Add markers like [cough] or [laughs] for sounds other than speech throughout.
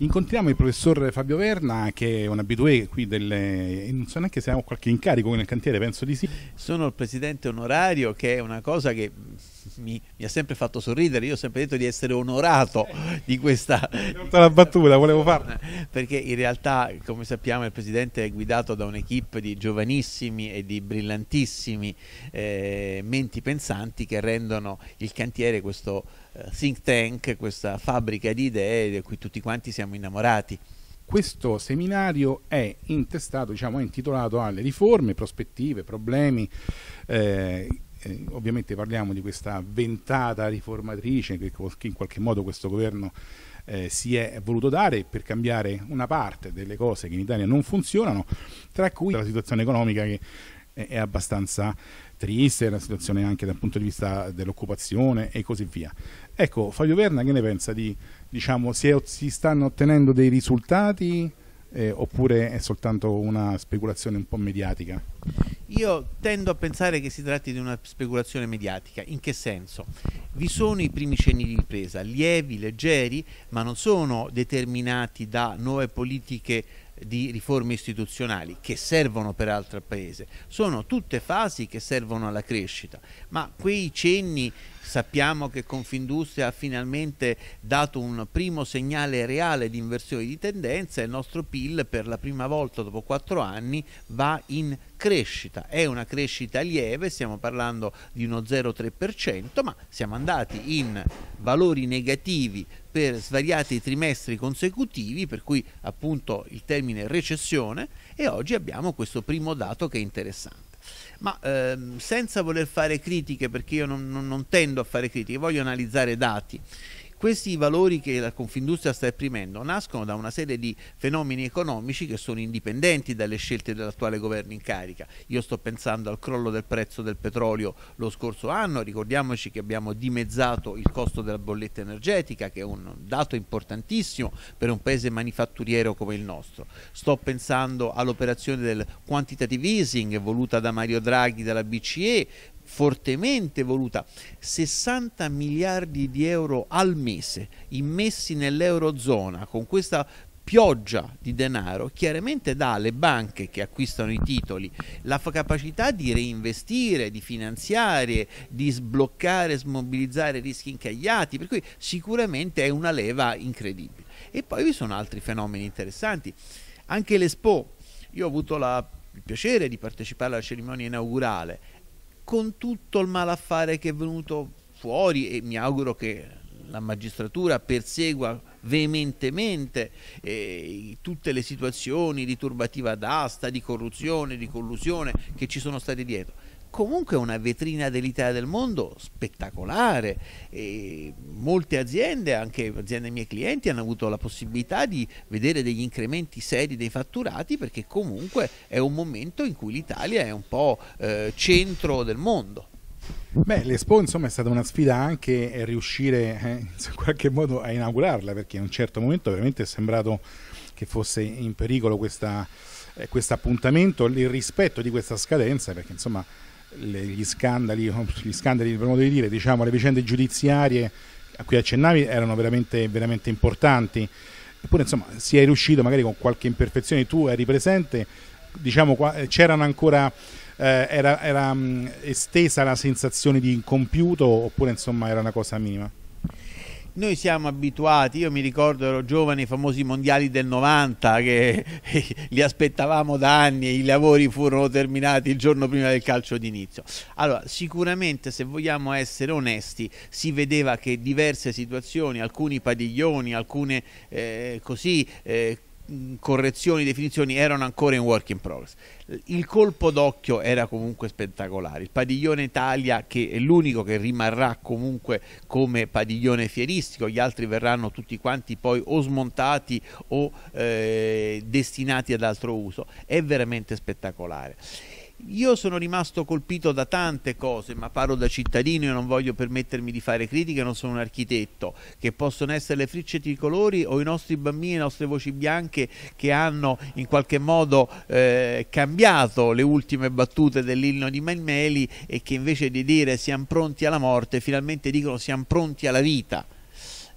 Incontriamo il professor Fabio Verna, che è un abitué qui del... non so neanche se abbiamo qualche incarico nel cantiere, penso di sì. Sono il presidente onorario, che è una cosa che mi, mi, ha sempre fatto sorridere, io ho sempre detto di essere onorato di questa... Non la battuta, volevo farla. Perché in realtà, come sappiamo, il Presidente è guidato da un'equipe di giovanissimi e di brillantissimi eh, menti pensanti che rendono il cantiere questo eh, think tank, questa fabbrica di idee di cui tutti quanti siamo innamorati questo seminario è intestato, diciamo, è intitolato alle riforme, prospettive, problemi eh, eh, ovviamente parliamo di questa ventata riformatrice che, che in qualche modo questo governo eh, si è voluto dare per cambiare una parte delle cose che in Italia non funzionano, tra cui la situazione economica che eh, è abbastanza triste, la situazione anche dal punto di vista dell'occupazione e così via. Ecco, Fabio Verna che ne pensa di, diciamo, si, è, si stanno ottenendo dei risultati? eh, oppure è soltanto una speculazione un po' mediatica? Io tendo a pensare che si tratti di una speculazione mediatica. In che senso? Vi sono i primi cenni di ripresa, lievi, leggeri, ma non sono determinati da nuove politiche di riforme istituzionali che servono peraltro al Paese. Sono tutte fasi che servono alla crescita, ma quei cenni Sappiamo che Confindustria ha finalmente dato un primo segnale reale di inversione di tendenza e il nostro PIL per la prima volta dopo quattro anni va in crescita. È una crescita lieve, stiamo parlando di uno 0,3%, ma siamo andati in valori negativi per svariati trimestri consecutivi, per cui appunto il termine recessione, e oggi abbiamo questo primo dato che è interessante ma ehm, senza voler fare critiche, perché io non, non, non, tendo a fare critiche, voglio analizzare dati. Questi valori che la Confindustria sta esprimendo nascono da una serie di fenomeni economici che sono indipendenti dalle scelte dell'attuale governo in carica. Io sto pensando al crollo del prezzo del petrolio lo scorso anno, ricordiamoci che abbiamo dimezzato il costo della bolletta energetica, che è un dato importantissimo per un paese manifatturiero come il nostro. Sto pensando all'operazione del quantitative easing voluta da Mario Draghi dalla BCE, fortemente voluta, 60 miliardi di euro al mese immessi nell'eurozona con questa pioggia di denaro chiaramente dà alle banche che acquistano i titoli la capacità di reinvestire, di finanziare, di sbloccare, smobilizzare rischi incagliati, per cui sicuramente è una leva incredibile. E poi vi sono altri fenomeni interessanti, anche l'Expo, io ho avuto la, il piacere di partecipare alla cerimonia inaugurale con tutto il malaffare che è venuto fuori e mi auguro che la magistratura persegua veementemente eh, tutte le situazioni di turbativa d'asta, di corruzione, di collusione che ci sono state dietro comunque una vetrina dell'Italia del mondo spettacolare. E molte aziende, anche aziende miei clienti, hanno avuto la possibilità di vedere degli incrementi seri dei fatturati perché comunque è un momento in cui l'Italia è un po' eh, centro del mondo. Beh, l'Expo insomma è stata una sfida anche eh, riuscire eh, in [laughs] qualche modo a inaugurarla perché in un certo momento veramente è sembrato che fosse in pericolo eh, questo eh, appuntamento, il rispetto di questa scadenza perché insomma le, gli scandali, oh, gli scandali per modo di dire, diciamo, le vicende giudiziarie a cui accennavi erano veramente, veramente importanti. Eppure, insomma, si è riuscito magari con qualche imperfezione, tu eri presente, diciamo, eh, c'erano ancora. Eh, era, era mh, estesa la sensazione di incompiuto oppure insomma era una cosa minima? noi siamo abituati, io mi ricordo ero giovane i famosi mondiali del 90 che [laughs] li aspettavamo da anni e i lavori furono terminati il giorno prima del calcio d'inizio. Allora, sicuramente se vogliamo essere onesti, si vedeva che diverse situazioni, alcuni padiglioni, alcune eh, così eh, Mm, correzioni, definizioni erano ancora in work in progress. Il colpo d'occhio era comunque spettacolare. Il padiglione Italia, che è l'unico che rimarrà comunque come padiglione fieristico, gli altri verranno tutti quanti poi o smontati o eh, destinati ad altro uso, è veramente spettacolare. Io sono rimasto colpito da tante cose, ma parlo da cittadino e non voglio permettermi di fare critiche, non sono un architetto, che possono essere le fricce tricolori o i nostri bambini, le nostre voci bianche che hanno in qualche modo eh, cambiato le ultime battute dell'inno di Melmeli e che invece di dire siamo pronti alla morte, finalmente dicono siamo pronti alla vita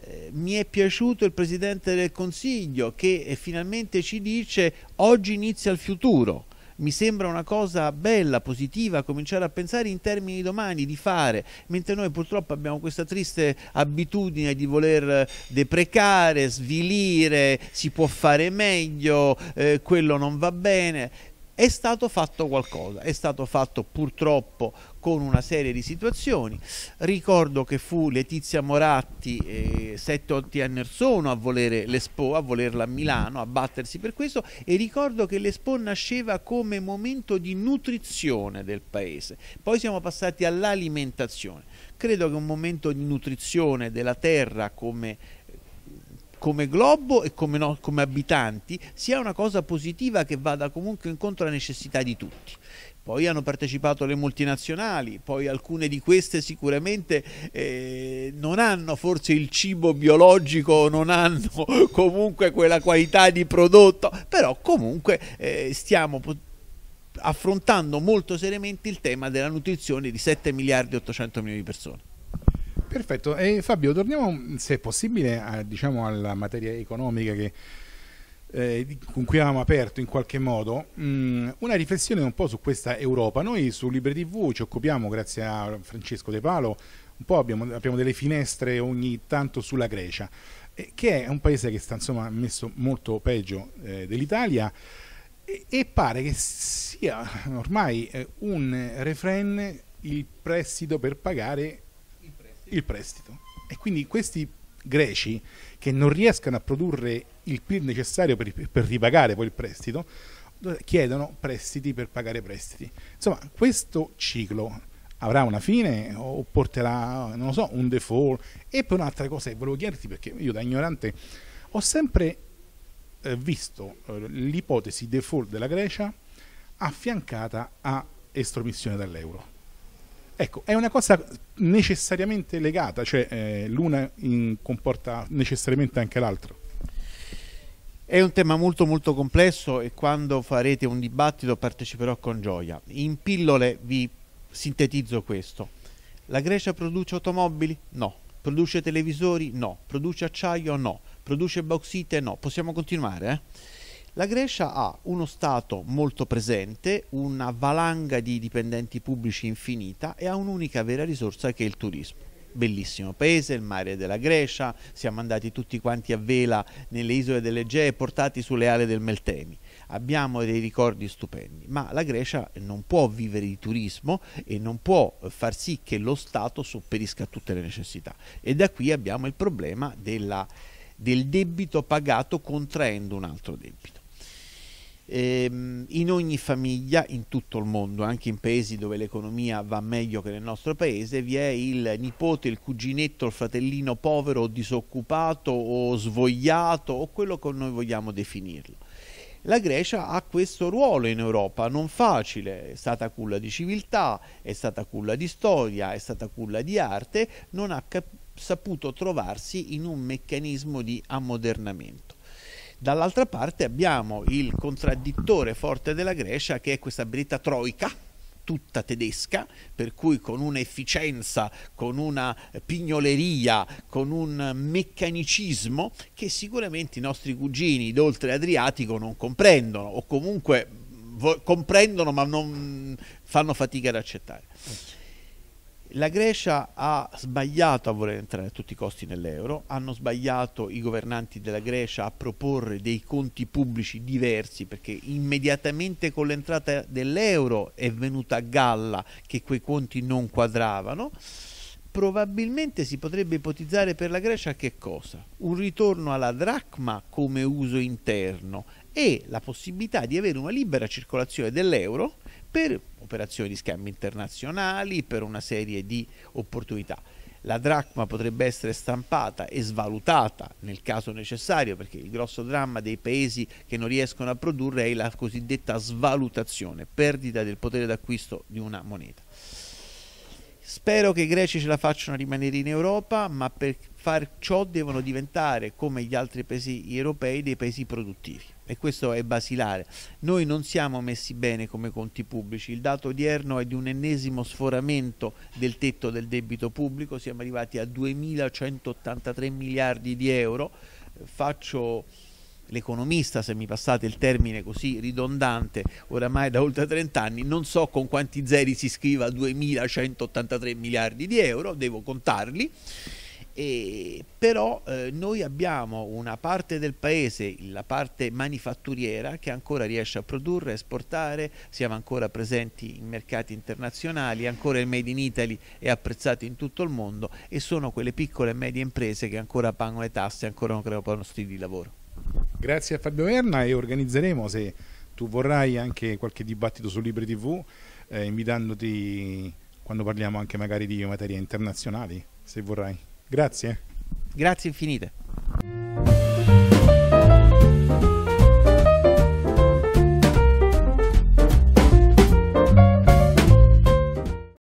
eh, mi è piaciuto il Presidente del Consiglio che eh, finalmente ci dice oggi inizia il futuro mi sembra una cosa bella, positiva, cominciare a pensare in termini di domani, di fare, mentre noi purtroppo abbiamo questa triste abitudine di voler eh, deprecare, svilire, si può fare meglio, eh, quello non va bene è stato fatto qualcosa, è stato fatto purtroppo con una serie di situazioni. Ricordo che fu Letizia Moratti eh, 7-8 anni or sono a volere l'Expo, a volerla a Milano, a battersi per questo e ricordo che l'Expo nasceva come momento di nutrizione del paese. Poi siamo passati all'alimentazione. Credo che un momento di nutrizione della terra come come globo e come, no, come abitanti sia una cosa positiva che vada comunque incontro alle necessità di tutti. Poi hanno partecipato le multinazionali, poi alcune di queste sicuramente eh, non hanno forse il cibo biologico, non hanno [laughs] comunque quella qualità di prodotto, però comunque eh, stiamo affrontando molto seriamente il tema della nutrizione di 7 miliardi e 800 milioni di persone. Perfetto, e Fabio torniamo se è possibile a, diciamo, alla materia economica che, eh, con cui avevamo aperto in qualche modo, mh, mm, una riflessione un po' su questa Europa. Noi su Libre TV ci occupiamo, grazie a Francesco De Palo, un po' abbiamo, abbiamo delle finestre ogni tanto sulla Grecia, eh, che è un paese che sta insomma messo molto peggio eh, dell'Italia e, e, pare che sia ormai eh, un refren il prestito per pagare il prestito. E quindi questi greci che non riescono a produrre il PIL necessario per, per ripagare poi il prestito, chiedono prestiti per pagare prestiti. Insomma, questo ciclo avrà una fine o porterà, non lo so, un default. E poi un'altra cosa che volevo chiederti, perché io da ignorante ho sempre eh, visto eh, l'ipotesi default della Grecia affiancata a estromissione dall'euro. Ecco, è una cosa necessariamente legata, cioè eh, l'una comporta necessariamente anche l'altra. È un tema molto molto complesso e quando farete un dibattito parteciperò con gioia. In pillole vi sintetizzo questo. La Grecia produce automobili? No. Produce televisori? No. Produce acciaio? No. Produce bauxite? No. Possiamo continuare, eh? La Grecia ha uno Stato molto presente, una valanga di dipendenti pubblici infinita e ha un'unica vera risorsa che è il turismo. Bellissimo paese, il mare della Grecia, siamo andati tutti quanti a vela nelle isole dell'Egea e portati sulle ale del Meltemi. Abbiamo dei ricordi stupendi, ma la Grecia non può vivere di turismo e non può far sì che lo Stato sopperisca tutte le necessità. E da qui abbiamo il problema della, del debito pagato contraendo un altro debito ehm, in ogni famiglia, in tutto il mondo, anche in paesi dove l'economia va meglio che nel nostro paese, vi è il nipote, il cuginetto, il fratellino povero o disoccupato o svogliato o quello che noi vogliamo definirlo. La Grecia ha questo ruolo in Europa, non facile, è stata culla di civiltà, è stata culla di storia, è stata culla di arte, non ha saputo trovarsi in un meccanismo di ammodernamento. Dall'altra parte abbiamo il contraddittore forte della Grecia che è questa britta troica tutta tedesca, per cui con un'efficienza, con una pignoleria, con un meccanicismo che sicuramente i nostri cugini d'oltre Adriatico non comprendono o comunque comprendono ma non fanno fatica ad accettare. La Grecia ha sbagliato a voler entrare a tutti i costi nell'euro, hanno sbagliato i governanti della Grecia a proporre dei conti pubblici diversi perché immediatamente con l'entrata dell'euro è venuta a galla che quei conti non quadravano. Probabilmente si potrebbe ipotizzare per la Grecia che cosa? Un ritorno alla dracma come uso interno e la possibilità di avere una libera circolazione dell'euro per operazioni di scambi internazionali, per una serie di opportunità. La dracma potrebbe essere stampata e svalutata nel caso necessario, perché il grosso dramma dei paesi che non riescono a produrre è la cosiddetta svalutazione, perdita del potere d'acquisto di una moneta. Spero che i greci ce la facciano a rimanere in Europa, ma per far ciò devono diventare, come gli altri paesi europei, dei paesi produttivi e questo è basilare. Noi non siamo messi bene come conti pubblici, il dato odierno è di un ennesimo sforamento del tetto del debito pubblico, siamo arrivati a 2.183 miliardi di euro, faccio l'economista, se mi passate il termine così ridondante, oramai da oltre 30 anni, non so con quanti zeri si scriva 2.183 miliardi di euro, devo contarli. E però eh, noi abbiamo una parte del paese, la parte manifatturiera, che ancora riesce a produrre, a esportare, siamo ancora presenti in mercati internazionali, ancora il Made in Italy è apprezzato in tutto il mondo e sono quelle piccole e medie imprese che ancora pagano le tasse e ancora non creano posti di lavoro. Grazie a Fabio Verna e organizzeremo, se tu vorrai, anche qualche dibattito su Libri TV, eh, invitandoti quando parliamo anche magari di materie internazionali, se vorrai. Grazie. Grazie infinite.